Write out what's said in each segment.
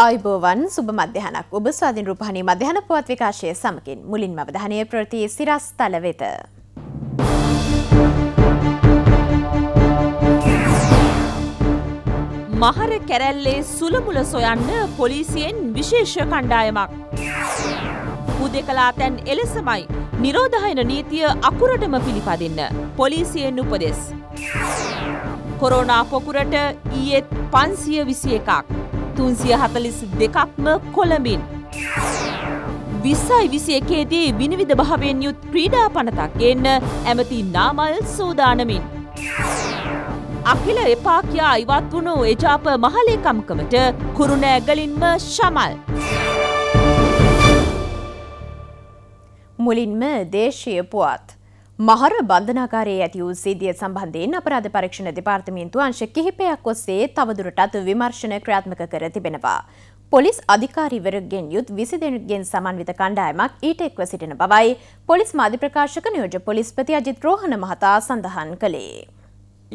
අයිබෝවන් සුබ මධ්‍යහනක් ඔබ ස්වාධින් රූපහණී මධ්‍යහන පුවත් විකාශය සමකින් මුලින් මවධනය ප්‍රති සිරස් තල වෙත. මහර කැරැල්ලේ සුළමුල සොයන්න පොලිසියෙන් විශේෂ කණ්ඩායමක්. හුදෙකලා තැන් එලෙසමයි නිරෝධහයන නීතිය අකුරටම පිළිපදින්න පොලිසියෙන් උපදෙස්. කොරෝනා පොකුරට ඊයෙත් පන්සිය විසි එකක්. තුන්සිය හතලිස් දෙකක්ම කොළඹින්. විස්සයි විසි එකේදී විනිවිධ භාවයෙන් යුත් ක්‍රීඩා පනතක් එන්න ඇමති නාමල් සූදානමින්. අකිල එපාකයා ඉවත් වුණු එජාප මහලේකම්කමට කුරුණ ඇගලින්ම ශමල්. මුලින්ම දේශය පුවත්. මහර බන්ධනාකාරයේ ඇති වූ සිදිය සම්බන්ධයෙන් අපරාධ පරීක්ෂණ දෙපාර්තමේන්තුව අංශ කිහිපයක් ඔස්සේ තවදුරටත් විමර්ශන ක්‍රියාත්මක කර තිබෙනවා. පොලිස් අධිකාරීවරගෙන් යුත් විසි දෙනෙක්ගෙන් සමන්විත කණ්ඩායමක් ඊට එක්ව සිටින බවයි පොලිස් මාධ්‍ය ප්‍රකාශක නියෝජ්‍ය පොලිස්පති අජිත් රෝහණ මහතා සඳහන් කළේ.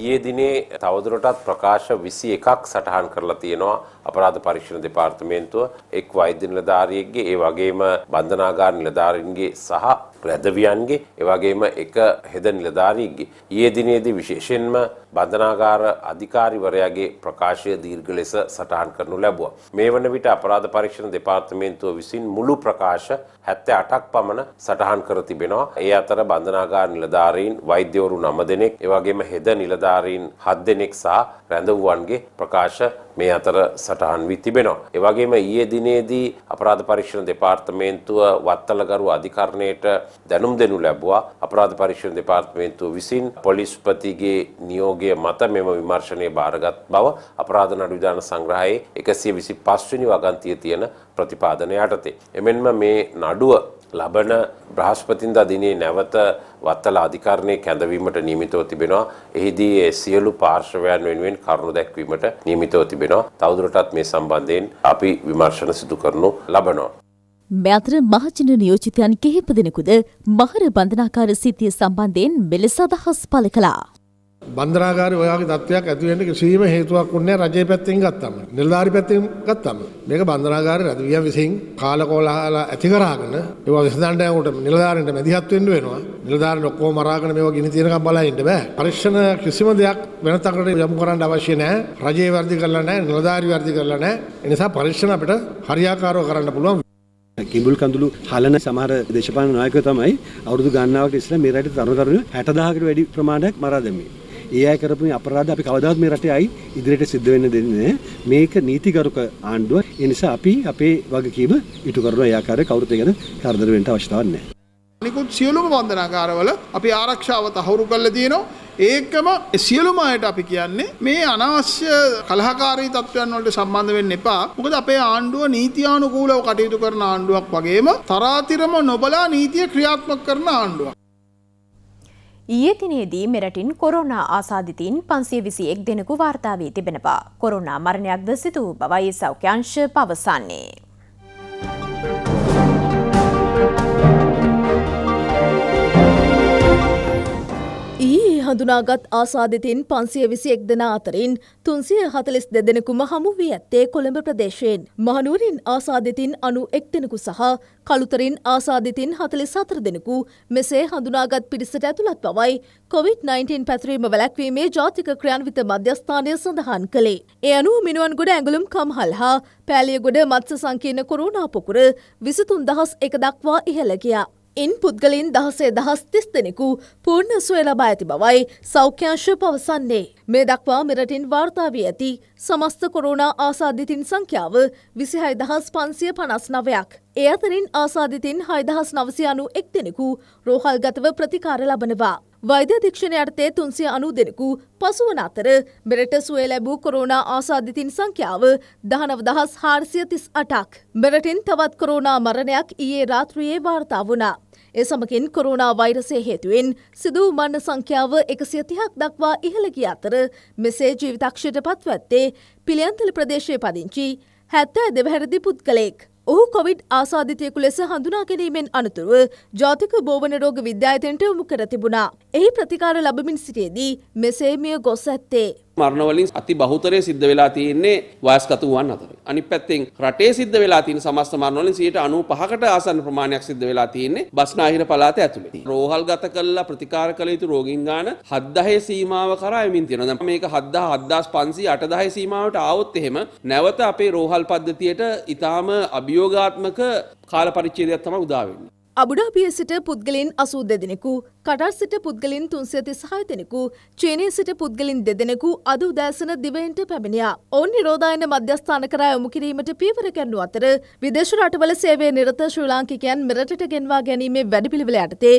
ඊයේ දිනේ තවදුරටත් ප්‍රකාශ 21ක් සටහන් කරලා තියෙනවා අපරාධ පරීක්ෂණ දෙපාර්තමේන්තුව එක් වෛද්‍ය නිලධාරියෙක්ගේ ඒ වගේම බන්ධනාගාර නිලධාරීන්ගේ සහ රැදවියන්ගේ එවගේම එක හෙද නිලධාරීන්ගේ. ඊයේ දිනේදී විශේෂයෙන්ම බන්ධනාගාර අධිකාරිවරයාගේ ප්‍රකාශය දීර්ඝ ලෙස සටහන් කරනු ලැබුවා. මේ වන විට අපරාධ පරීක්ෂණ දෙපාර්තමේන්තුව විසින් මුළු ප්‍රකාශ 78ක් පමණ සටහන් කර තිබෙනවා. ඒ අතර බන්ධනාගාර නිලධාරීන් වෛද්‍යවරු 9 දෙනෙක්, එවැගේම හෙද නිලධාරීන් 7 දෙනෙක් සහ රැඳවුවන්ගේ ප්‍රකාශ මේ අතර සටහන් වී තිබෙනවා. ඒ වගේම ඊයේ දිනේදී අපරාධ පරීක්ෂණ දෙපාර්තමේන්තුව වත්තලගරුව අධිකරණයට දැනුම් දෙනු ලැබුවා. අපරාධ පරීක්ෂණ දෙපාර්තමේන්තුව විසින් පොලිස්පතිගේ නියෝගය මත මෙම විමර්ශනය බාරගත් බව අපරාධ නඩු විධාන සංග්‍රහයේ 125 වෙනි වගන්තියේ තියෙන ප්‍රතිපාදන යටතේ. එමෙන්ම මේ නඩුව ලබන බ්‍රහස්පතින්දා දිනේ නැවත වත්තල අධිකරණයේ කැඳවීමට නියමිතව තිබෙනවා. එහිදී සියලු පාර්ශවයන් වෙනුවෙන් කරුණු දැක්වීමට නියමිතව තිබෙනවා. තවදුරටත් මේ සම්බන්ධයෙන් අපි විමර්ශන සිදු කරනු ලබනවා. මෙතර මහජන නියෝජිතයන් කිහිප දෙනෙකුද මහර බන්ධනාකාර සිතිය සම්බන්ධයෙන් මෙලෙස අදහස් පළ කළා. බන්ධනාගාරේ ඔයාගේ තත්ත්වයක් ඇති වෙන්න කිසිම හේතුවක් උන්නේ නැහැ රජයේ පැත්තෙන් ගත්තම. නිලධාරි පැත්තෙන් ගත්තම. මේක බන්ධනාගාරේ රජවියන් විසින් කාලකෝලහල ඇති කරගෙන ඒවා විසඳන්න යනකොට නිලධාරින්ට මැදිහත් වෙන්න වෙනවා. නිලධාරින් ඔක්කොම මරාගෙන මේවා ගිනි තියනකම් බලහින්න බෑ. පරීක්ෂණ කිසිම දෙයක් වෙනතකට යොමු කරන්න අවශ්‍ය නැහැ. රජයේ වර්ධි කරලා නැහැ, නිලධාරි වර්ධි කරලා නැහැ. ඒ නිසා පරීක්ෂණ අපිට හරියාකාරව කරන්න පුළුවන්. කිඹුල් කඳුළු හලන සමහර දේශපාලන නායකයෝ තමයි අවුරුදු ගණනාවක ඉස්සෙල්ලා මේ රටේ තරුණ තරුණියෝ 60000කට වැඩි ප්‍රමාණයක් මරා දැමීම. ඒ අය කරපු මේ අපරාධ අපි කවදාවත් මේ රටේ අයි ඉදිරියට සිද්ධ වෙන්න දෙන්නේ නැහැ. මේක නීතිගරුක ආණ්ඩුව. ඒ නිසා අපි අපේ වගකීම ඉටු කරන ඒ ආකාරයේ කවුරුත් ගැන කරදර වෙන්න අවශ්‍යතාවක් නැහැ. අනිකුත් සියලුම වන්දනාකාරවල අපි ආරක්ෂාව තහවුරු කරලා තියෙනවා. ඒකම සියලුම අයට අපි කියන්නේ මේ අනවශ්‍ය කලහකාරී තත්ත්වයන් වලට සම්බන්ධ වෙන්න එපා. මොකද අපේ ආණ්ඩුව නීතියානුකූලව කටයුතු කරන ආණ්ඩුවක් වගේම තරාතිරම නොබලා නීතිය ක්‍රියාත්මක කරන ආණ්ඩුවක්. ඊයේ දිනේදී මෙරටින් කොරෝනා ආසාදිතයින් 521 දෙනෙකු වාර්තා වී තිබෙනවා. කොරෝනා මරණයක්ද සිදු වූ බවයි සෞඛ්‍ය අංශ පවසන්නේ. ඊයේ හඳුනාගත් ආසාධිතින් පන්සිය විසි එක් දෙෙන අතරින් තුන්සිය හතලිස් දෙදෙනෙකුම හමු වී ඇත්තේ කොළඹ ප්‍රදේශයෙන්. මහනුවරින් ආසාධිතින් අනු එක්දෙනෙකු සහ කළුතරින් ආසාධිතින් හතලි සතර දෙනෙකු මෙසේ හඳුනාගත් පිරිසට ඇතුළත් පවයි COොVID-19 පැතිරීම වැලැක්වීමේ ජාතික ක්‍රියන්විත මධ්‍යස්ථානය සඳහන් කළේ. එය අනු මිනුවන් ගොඩ ඇඟලුම් කම්හල් හා පෑලියගොඩ මත්ස සංකීන කොරුණාපොකුර විසතුන් දහස් එක දක්වා ඉහළගියා. ඉන් පුද්ගලින් දහසේ දහස් තිස් දෙනෙකු පූර්ණ සුවය ලබා ඇති බවයි සෞඛ්‍යංශය පවසන්නේ. මේ දක්වා මෙරටින් වාර්තා වී ඇති සමස්ත කොරෝනා ආසාධිතින් සංඛ්‍යාව විසිහයි දහස් පන්සිය පනස් නවයක්. ඒ අතරින් ආසාධිතින් හයිදහස් නවසි අනු එක් දෙනෙකු රෝහල්ගතව ප්‍රතිකාර ලබනවා. වෛද්‍ය අධීක්ෂණය යටතේ තුන්සිය අනු දෙනෙකු පසුවන අතර මෙරට සුවේ ලැබූ කොරෝනා ආසාධිතින් සංඛ්‍යාව දහනව දහස් හාර්සිය තිස් අටක්. මෙරටින් තවත් කොරෝනා මරණයක් ඊයේ රාත්‍රියයේ වාර්තා වුණා. ඒ සමගින් කොරුණා වෛරසය හේතුවෙන් සිදුව මන්න සංඛ්‍යාව එකසිය තිහක් දක්වා ඉහළ ගිය අතර මෙසේ ජීවිතක්ෂයට පත්වඇත්තේ පිළියන්තල ප්‍රදේශය පදිංචි හැත්තෑ දෙවැරදි පුද්ගලෙක්. ඔහු කොවිඩ් ආසාධිතයකු ලෙස හඳුනා ගැනීමෙන් අනතුරුව ජාතික බෝවන රෝග විද්‍යායතනයට යොමු කර තිබුණා. එහි ප්‍රතිකාර ලබමින් සිටියේදී මෙසේ මිය ගොස් ඇත්තේ. මරණවලින් අති බහුතරය සිද්ධ වෙලා තියෙන්නේ වයස්ගත වූවන් අතරේ. අනිත් පැත්තෙන් රටේ සිද්ධ වෙලා තියෙන සමස්ත මරණවලින් 95කට ආසන්න ප්‍රමාණයක් සිද්ධ වෙලා තියෙන්නේ බස්නාහිර පළාත ඇතුළේ. රෝහල් ගත කළලා ප්‍රතිකාර කළ යුතු රෝගීන් ගාන 7000 සීමාව කරා යමින් තියෙනවා. දැන් මේක 7000 7500 8000 සීමාවට ආවොත් එහෙම නැවත අපේ රෝහල් පද්ධතියට ඊටාම අභියෝගාත්මක කාල පරිච්ඡේදයක් තමයි උදා වෙන්නේ. අබුඩාපිය සිට පුද්ගලින් අසූ දෙදෙනෙකු කටර් සිට පුද්ගලින් තුන්සේති සහයතෙනෙකු චීනය සිට පුද්ගලින් දෙදෙනෙකු අද උදෑසන දිවයින්ට පැමිණියා ඔවන් නිරෝධායන මධ්‍යස්ථාන කරා යොමු කිරීමට පීවර කරනු අතර විදේශ රටවල සේවය නිරත ශ්‍රී ලාංකිකයන් මෙරටට ගෙන්වා ගැනීමේ වැඩපිළිවෙල යටතේ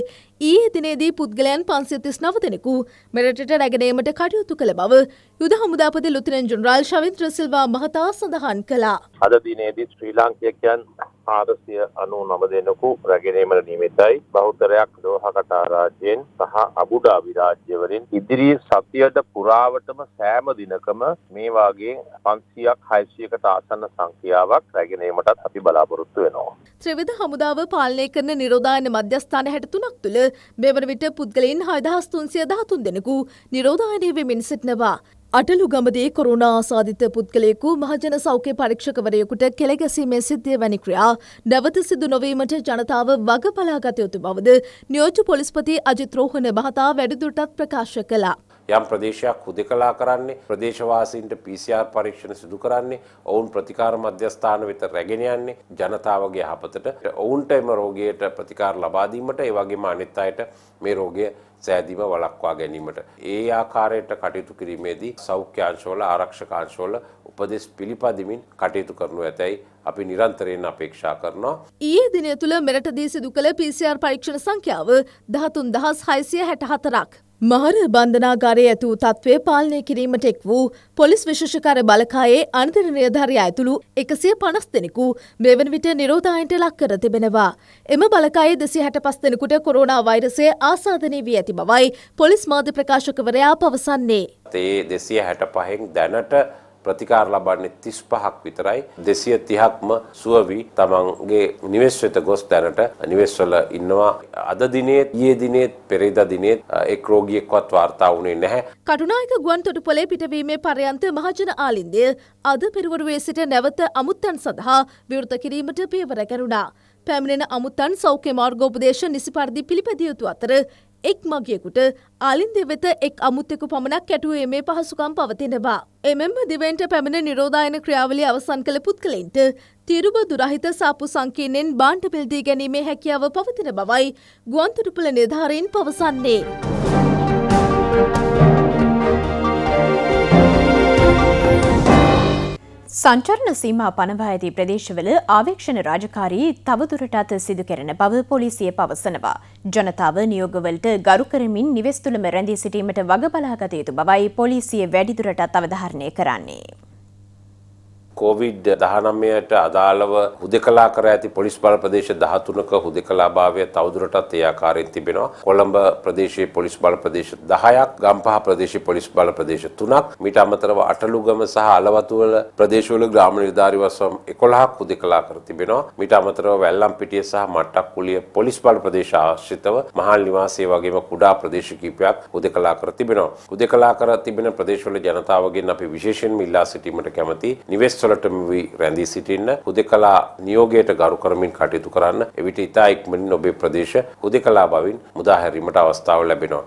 ඊයේ දිනේදී පුද්ගලයන් පන්සිය තිස් නව දෙනෙකු මෙරටට රැගෙනීමට කටයුතු කළ බව යුද හමුදාපති ලුතිරන් ජනරාල් ශවින්ද්‍ර සිල්වා මහතා සඳහන් කළා. අද දිනේදී ශ්‍රී ලාංකිකයන් ආරසිය අනු නමදෙනකු රැගෙනීමට නිමිතයි බෞතරයක් දෝහකට රාජ්‍යයෙන් සහ අබුඩා විරාජ්‍යවරින් ඉදිරි සතියට පුරාවටම සෑම දිනකම මේ වාගේ පන්සියක් හයිසියකට ආසන්න සංඛ්‍යාවක් රැගෙනීමටත් අපි බලාපොරොත්තු වෙනවා. ත්‍රවිධ හමුදාව පාලනය කරන නිරෝධායන මධ්‍යස්ථාන හැටතුනක් තුළ මෙවර විට පුද්ගලයින් හයදහස් තුන්සිය දහතුන් දෙනෙකු නිරෝධායනය වෙමින් සිටිනවා. අටලුගමදේ කොරුණා ආසාධිත පුද්ගලයෙකු මහජන සෞඛ්‍ය පරීක්ෂකවරයෙකුට කෙළගැසීමේ සිද්ධිය වැනි ක්‍රියා නැවත සිදු නොවීමට ජනතාව වග බලාගත යුතු බවද නියෝජ්‍ය පොලිස්පති අජිත් රෝහණ මහතා වැඩිදුරටත් ප්‍රකාශ කළා. යම් ප්‍රදේශයක් හුදකලා කරන්නේ ප්‍රදේශවාසීන්ට PCR පරීක්ෂණ සිදු කරන්නේ ඔවුන් ප්‍රතිකාර මධ්‍යස්ථාන වෙත රැගෙන යන්නේ ජනතාවගේ යහපතට ඔවුන්ට එම රෝගයට ප්‍රතිකාර ලබා දීමට ඒ වගේම අනිත් අයට මේ රෝගය සෑදීම වළක්වා ගැනීමට ඒ ආකාරයට කටයුතු කිරීමේදී සෞඛ්‍ය අංශවල ආරක්ෂක අංශවල උපදෙස් පිළිපදිමින් කටයුතු කරනු ඇතැයි අපි නිරන්තරයෙන් අපේක්ෂා කරනවා. ඊයේ දිනය තුළ මෙරටදී සිදු කළ PCR පරීක්ෂණ සංඛ්‍යාව 13664ක්. මහර බන්ධනාගාරයේ ඇතු තත්ත්වය පාලනය කිරීමට එක් වූ පොලිස් විශෂකර බලකායේ අනතර නියධාරය ඇතුළු එකසිය පනස් දෙනෙකු මෙවන විට නිරෝධායන්ට ලක් කර තිබෙනවා. එම බලකායේ දෙසි හැට පස් දෙනෙකුට කොරෝනා වෛරසය ආසාධනය වී ඇති බවයි පොලිස් මාධ්‍ය ප්‍රකාශකවරයා පවසන්නේ. ඒ දෙසිය හැට පහෙන් දැනට ප්‍රතිකාර ලබන්නේ 35ක් විතරයි 230ක්ම සුවවි තමන්ගේ නිවෙස් වෙත ගොස් දැනට නිවෙස්වල ඉන්නවා අද දිනේ ඊයේ දිනේ පෙරේදා දිනේ එක් රෝගියෙක්වත් වාර්තා වුණේ නැහැ කටුනායක ගුවන්තොටුපළේ පිටවීමේ පරයන්ත මහජන ආලින්දය අද පෙරවරුවේ සිට නැවත අමුත්තන් සඳහා විවෘත කිරීමට පියවර කරුණා පැමිණෙන අමුත්තන් සෞඛ්‍ය මාර්ගෝපදේශ නිසි පරිදි පිළිපැදිය යුතු අතර එක් මගියෙකුට ආලින්දය වෙත එක් අමුත්තෙකු පමණක් කැටුවේ මේ පහසුකම් පවතිනවා. එමෙම දිවෙන්ට පැමිණ නිරෝධායන ක්‍රියාවලි අවසන් කළ පුද්ගලයින්ට තිරුබ දුරහිත සාපු සංකීර්ණයෙන් බාණ්ඩ පිල්දී ගැනීමේ හැකියාව පවතින බවයි ගුවන්තොටුපළ නිධාරීන් පවසන්නේ. සංචරණ සීමා පනවා ඇති ප්‍රදේශවල ආවේක්ෂණ රාජකාරී තවදුරටත් සිදු කරන බව පොලිසිය පවසනවා. ජනතාව නියෝගවලට ගරු කරමින් නිවෙස් තුළම රැඳී සිටීමට වග බලාගත යුතු බවයි පොලිසිය වැඩිදුරටත් අවධාරණය කරන්නේ. කෝවිඩ් දහනමයට අදාළව හුදෙකලා කර ඇති පොලිස් බල ප්‍රදේශ දහතුනක හුදෙකලා භාවය තවදුරටත් ඒ ආකාරයෙන් තිබෙනවා. කොළඹ ප්‍රදේශයේ පොලිස් බල ප්‍රදේශ 10ක්, ගම්පහ ප්‍රදේශයේ පොලිස් බල ප්‍රදේශ 3ක්, මීට අමතරව අටලුගම සහ අලවතුවල ප්‍රදේශවල ග්‍රාම නිලධාරි වසම් 11ක් හුදෙකලා කර තිබෙනවා. මීට අමතරව වැල්ලම්පිටිය සහ මට්ටක්කුලිය පොලිස් බල ප්‍රදේශ ආශ්‍රිතව මහල් නිවාසයේ වගේම කුඩා ප්‍රදේශ කිහිපයක් හුදෙකලා කර තිබෙනවා. හුදෙකලා කර තිබෙන ප්‍රදේශවල ජනතාවගෙන් අපි විශේෂයෙන්ම ඉල්ලා සිටීමට කැමැති නිවෙස් කොටස්වලට මෙවි රැඳී සිටින්න හුදෙකලා නියෝගයට ගරු කරමින් කටයුතු කරන්න එවිට ඉතා ඉක්මනින් ඔබේ ප්‍රදේශ හුදෙකලා බවින් මුදාහැරීමට අවස්ථාව ලැබෙනවා.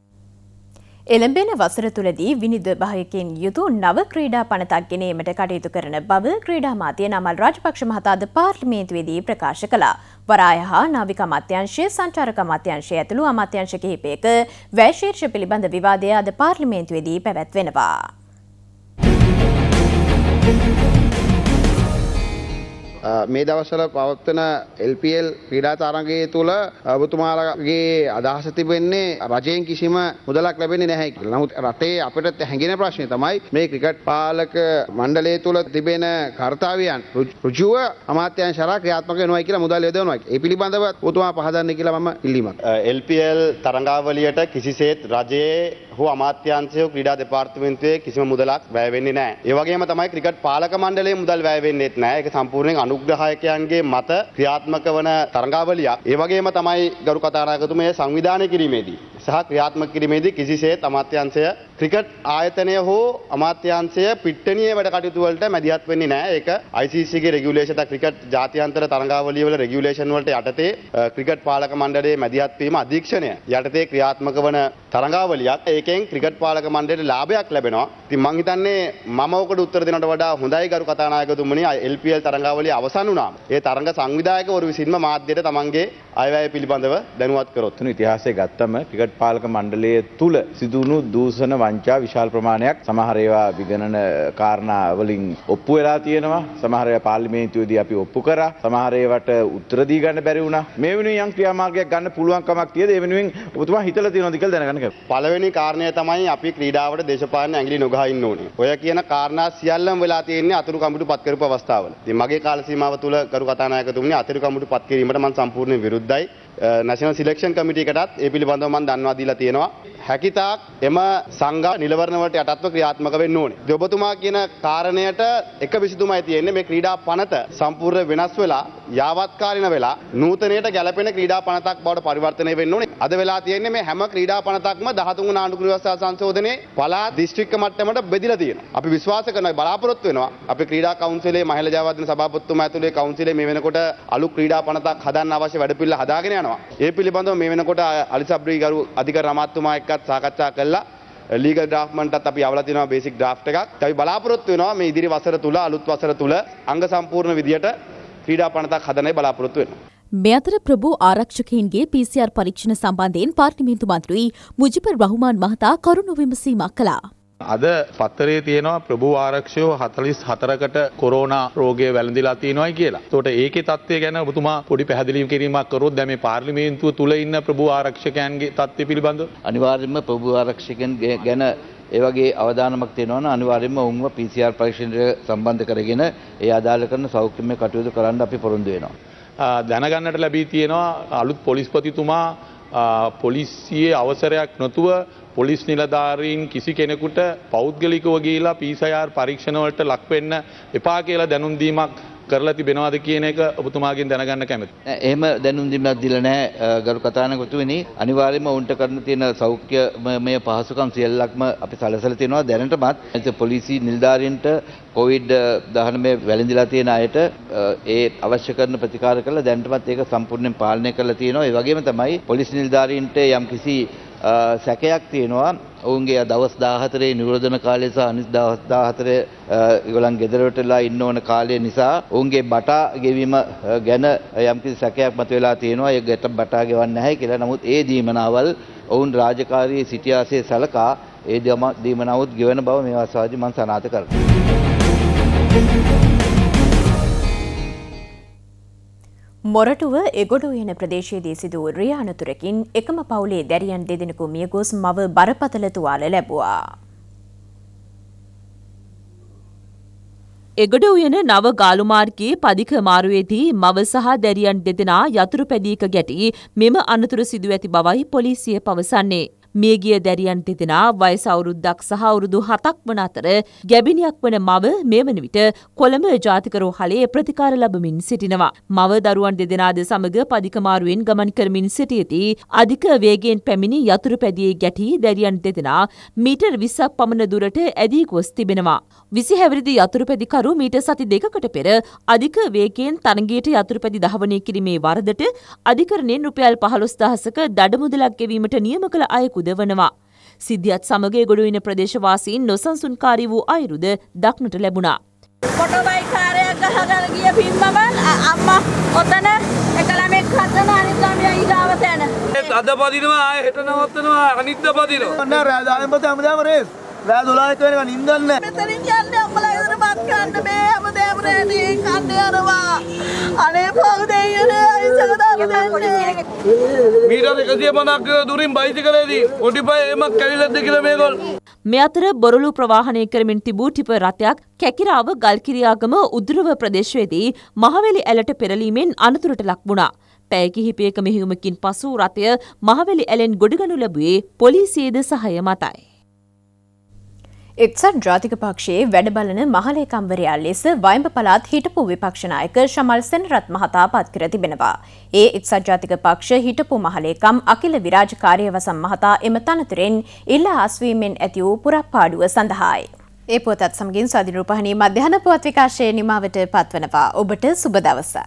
එළඹෙන වසර තුළදී විනිද භාගකින් යුතු නව ක්‍රීඩා පනතක් ගෙනීමට කටයුතු කරන බව ක්‍රීඩා මාතය නමල් රාජපක්ෂ මහතාද පාර්ලිමේන්තුවේදී ප්‍රකාශ කළා. වරාය හා නාවික අමාත්‍යංශය සංචාරක අමාත්‍යංශය ඇතුළු අමාත්‍යංශ කිහිපයක වැශීර්ෂ පිළිබඳ විවාදය අද පාර්ලිමේන්තුවේදී පැවැත්වෙනවා. Thank you. මේ දවසල පවත්වන එල්පල් ක්‍රීඩා තරගේ තුළ ඔබතුමාලගේ අදහස තිබෙන්නේ රජයෙන් කිසිම මුදලක් ලැබෙන නැහැ නමුත් රටේ අපට හැඟෙන ප්‍රශ්නය තමයි මේ ක්‍රිකට් පාලක මණ්ඩලේ තුළ තිබෙන කර්තාවයන් රුජුව අමාත්‍යයන් ශරා ක්‍රියාත්මක නොයි කියලා මුදල් යොදවනවා ඒ පිළිබඳව ඔබතුමා පහදන්න කියලා මම ඉල්ලීමක් එල්පල් තරඟාවලියට කිසිසේත් රජයේ හෝ අමාත්‍යංශය ක්‍රීඩා දෙපාර්තමේන්තුවේ කිසිම මුදලක් වැය වෙන්නේ නැහැ ඒ වගේම තමයි ක්‍රිකට් පාලක මණ්ඩලයේ මුදල් වැය වෙන්නේත් නැහැ ඒක සම්පූර්ණයෙන් අනුග්‍රහයකයන්ගේ මත ක්‍රියාත්මක වන තරඟාවලියක්. ඒ වගේම තමයි ගරු කතානායකතුමය සංවිධානය කිරීමේදී සහ ක්‍රියාත්මක කිරීමේදී කිසිසේත් අමාත්‍යාංශය ක්‍රිකට් ආයතනය හෝ අමාත්‍යාංශය පිට්ටනියේ වැඩ කටයුතු වලට මැදිහත් වෙන්නේ නැහැ. ඒක ICC ගේ රෙගියුලේෂන් ක්‍රිකට් ජාත්‍යන්තර තරඟාවලිය වල රෙගියුලේෂන් වලට යටතේ ක්‍රිකට් පාලක මණ්ඩලයේ මැදිහත් වීම අධීක්ෂණය යටතේ ක්‍රියාත්මක වන තරඟාවලියත් ඒකෙන් ක්‍රිකට් පාලක මණ්ඩලයට ලාභයක් ලැබෙනවා. ඉතින් මං හිතන්නේ මම ඔකට උත්තර දෙනට වඩා හොඳයි ගරු කතානායකතුමනි LPL තරඟාවලිය අවසන් වුණාම ඒ තරඟ සංවිධායකවරු විසින්ම මාධ්‍යයට තමන්ගේ අයවැය පිළිබඳව දැනුවත් කරොත්. ඉතිහාසය ගත්තම ක්‍රිකට් පාලක මණ්ඩලය තුළ සිදුවුණු දූෂණ වංචා විශාල ප්‍රමාණයක් සමහර ඒවා විගණන කාරණා වලින් ඔප්පු වෙලා තියෙනවා. සමහර ඒවා පාර්ලිමේන්තුවේදී අපි ඔප්පු කරා. සමහර ඒවට උත්තර දී ගන්න බැරි වුණා. මේ වෙනුවෙන් යම් ක්‍රියාමාර්ගයක් ගන්න පුළුවන් කමක් තියද? ඒ වෙනුවෙන් ඔබතුමා හිතලා තියෙනවද කියලා දැනගන්න කැමතියි. පළවෙනි කාරණය තමයි අපි ක්‍රීඩාවට දේශපාලන ඇඟිලි නොගහා ඉන්න ඕනේ. ඔය කියන කාරණා සියල්ලම වෙලා තියෙන්නේ අතුරු කමිටු පත් කරපු අවස්ථාවල. ඉතින් මගේ කාල සීමාව තුළ කරු කතානායකතුමනි අතුරු කමිටු පත් කිරීමට මම සම්පූර්ණ විරුද්ධයි. නැශනල් සිලෙක්ෂන් කමිටියකටත් ඒ පිළිබඳව මම දන්වා දීලා තියෙනවා. හැකිතාක් එම සංඝා නිලවරණ වලට යටත්ව ක්‍රියාත්මක වෙන්න ඕනේ. ඔබතුමා කියන කාරණයට එක විසඳුමයි තියෙන්නේ මේ ක්‍රීඩා පනත සම්පූර්ණ වෙනස් වෙලා යාවත්කාලින වෙලා නූතනයට ගැලපෙන ක්‍රීඩා පනතක් බවට පරිවර්තනය වෙන්න ඕනේ. අද වෙලා තියෙන්නේ මේ හැම ක්‍රීඩා පනතක්ම 13 නාඩු ක්‍රීඩා සංශෝධනයේ පළාත් දිස්ත්‍රික්ක මට්ටමට බෙදිලා තියෙනවා. අපි විශ්වාස කරනවා බලාපොරොත්තු වෙනවා. අපි ක්‍රීඩා කවුන්සිලයේ මහල ජයවර්ධන සභාපතිතුමා ඇතුළේ කවුන්සිලයේ මේ වෙනකොට අලුත් ක්‍රීඩා පනතක් හදන්න අවශ්‍ය වැඩපිළිවෙල හදාගෙන යනවා. ඒ පිළිබඳව මේ වෙනකොට අලි සබ්‍රීගරු අධික රමත්තුමා එක්කත් සාකච්ඡා කළා. ලීගල් ඩ්‍රාෆ්ට්මන්ට්ටත් අපි අවලා තිනවා බේසික් ඩ්‍රාෆ්ට් එකක්. අපි බලාපොරොත්තු වෙනවා මේ ඉදිරි වසර තුල අලුත් වසර තුල අංග සම්පූර්ණ විදියට ක්‍රීඩා පනතක් හදනයි බලාපොරොත්තු වෙනවා. මේ අතර ප්‍රභූ ආරක්ෂකයන්ගේ PCR පරීක්ෂණ සම්බන්ධයෙන් පාර්ලිමේන්තු මන්ත්‍රී මුජිබර් රහුමාන් මහතා කරුණු විමසීමක් කළා. අද පත්තරේ තියෙනවා ප්‍රභූ ආරක්ෂයෝ හතලිස් හතරකට කොරෝනා රෝගය වැළඳිලා තියෙනවායි කියලා. තොට ඒක තත්වය ගැන බතුමා පොඩි පැහදිලි කිරීමක් කරොත් දැම පාර්ලිමේන්තුව තුළ ඉන්න ප්‍රභූ ආරක්ෂකයන්ගේ තත්ත්ය පිළිබඳ. අනිවාර්යම ප්‍රභූ ආරක්ෂකයන් ගැන ඒවගේ අවධානමක් තියෙනවන අනිවාර්යම උන්ව PCR පරීක්ෂණයට සම්බන්ධ කරගෙන ඒ අදාළ කරන සෞඛ්‍යමය කටයුතු කරන්න අපි පොරොන්දු වෙනවා. දැනගන්නට ලැබී තියෙනවා අලුත් පොලිස්පතිතුමා පොලිසියේ අවසරයක් නොතුව පොලිස් නිලධාරීන් කිසි කෙනෙකුට පෞද්ගලිකව ගීලා පිසයාර් පරීක්ෂණවලට ලක්වෙන්න එපා කියලා දැනුන්දීමක් කරලා තිබෙනවාද කියන එක ඔබතුමාගෙන් දැනගන්න කැමති. එහෙම දැනුම් දීමක් දීලා නැහැ ගරු කතානායකතුමනි. අනිවාර්යයෙන්ම උන්ට කරන්න තියෙන සෞඛ්‍යමය පහසුකම් සියල්ලක්ම අපි සැලසලා තියෙනවා දැනටමත්. පොලිසි නිලධාරීන්ට කොවිඩ් 19 වැළඳිලා තියෙන අයට ඒ අවශ්‍ය කරන ප්‍රතිකාර කරලා දැනටමත් ඒක සම්පූර්ණයෙන් පාලනය කරලා තියෙනවා. ඒ වගේම තමයි පොලිස් නිලධාරීන්ට යම්කිසි සැකයක් තියෙනවා ඔවුන්ගේ දවස් 14 නිරෝධන කාලය සහ අනිත් දවස් 14 ඒගොල්ලන් ගෙදරටලා ඉන්න ඕන කාලය නිසා ඔවුන්ගේ බටා ගෙවීම ගැන යම්කිසි සැකයක් මතුවලා තියෙනවා ඒ ගැට බටා ගෙවන්නේ නැහැ කියලා නමුත් ඒ දීමනාවල් ඔවුන් රාජකාරී සිටියාසේ සලකා ඒ දීමනාවුත් ගෙවන බව මේ අවස්ථාවේදී මම සනාථ කරනවා මොරටුව එගොඩු යන ප්‍රදේශයේදී සිදු රිය අනතුරකින් එකම පවුලේ දැරියන් දෙදෙනෙකු මියගොස් මව බරපතල තුවාල ලැබුවා. එගොඩ උයන නව ගාලුමාර්ගයේ පදික මාරුවේදී මව සහ දැරියන් දෙදෙනා යතුරු පැදීක ගැටී මෙම අනතුර සිදු ඇති බවයි පොලිසිය පවසන්නේ. මියගිය දැරියන් දෙදෙනා වයස අවුරුද්දක් සහ අවුරුදු 7ක් වන අතර ගැබිනියක් වන මව මේ වන විට කොළඹ ජාතික රෝහලේ ප්‍රතිකාර ලැබමින් සිටිනවා. මව දරුවන් දෙදෙනාද සමග පදිකමාරුවෙන් ගමන් කරමින් සිටියදී අධික වේගයෙන් පැමිණි යතුරු පැදියේ ගැටි දැරියන් දෙදෙනා මීටර් 20ක් පමණ දුරට ඇදී ගොස් තිබෙනවා. 20 හැවිරිදි යතුරු පැදිකරු මීට සති දෙකකට පෙර අධික වේගයෙන් තරගයට යතුරු පැදි දහවණය කිරීමේ වරදට අධිකරණයෙන් රුපියල් 15000ක දඩ මුදලක් ගෙවීමට නියම කළ අයෙකු පුදවනවා. සිද්ධියත් සමග ගොඩුවින ප්‍රදේශවාසීන් නොසන්සුන්කාරී වූ අයුරුද දක්නට ලැබුණා. පොටබයි කාරයක් ගහගන ගිය පින්බමන් අම්මා ඔතන එකළමෙක් හදන අනිත්මය ඊගාවත යන. ඒත් අද පදිනවා ආයෙ හෙට නවත්තනවා අනිත්ද පදිනවා. ඔන්න රාදාලෙන් පස්සේ හැමදාම රේස්. රෑ 12ක වෙනකන් නිින්දන්න. මෙතනින් යන්නේ අම්මලා ඉදර බත් ගන්න මේ හැමදේම රේදී කන්න යනවා. අනේ පොඩේ මීටර් එකසිය පනක් දුරින් බයිසිකලේදී ඔටිපයි එමක් කැවිලද කියල මේකොල්. මෙ අතර බොරලු ප්‍රවාහනය කරමින් තිබූ ටිප රථයක් කැකිරාව ගල්කිරියාගම උදුරව ප්‍රදේශවේදී මහවැලි ඇලට පෙරලීමෙන් අනතුරට ලක් වුණා. පැය කිහිපයක මෙහිුමකින් පසු රථය මහවැලි ඇලෙන් ගොඩගනු ලැබුවේ පොලිසියේද සහය මතයි. එක්සත් ජාතික පක්ෂයේ වැඩබලන මහලේකම්වරයා ලෙස වයඹ පළාත් හිටපු විපක්ෂනායක ශමල් සෙනරත් මහතා පත් කර තිබෙනවා. ඒ එක්සත් ජාතික පක්ෂ හිටපු මහලේකම් අකිල විරාජකාරය වසම් මහතා එම තනතුරෙන් ඉල්ලා අස්වීමෙන් ඇති වූ පුරප්පාඩුව සඳහායි. ඒ පුවතත් සමගින් ස්වාධීන රූපහණී මධ්‍යහන පුවත් විකාශයේ නිමාවට පත්වනවා. ඔබට සුබ දවසක්.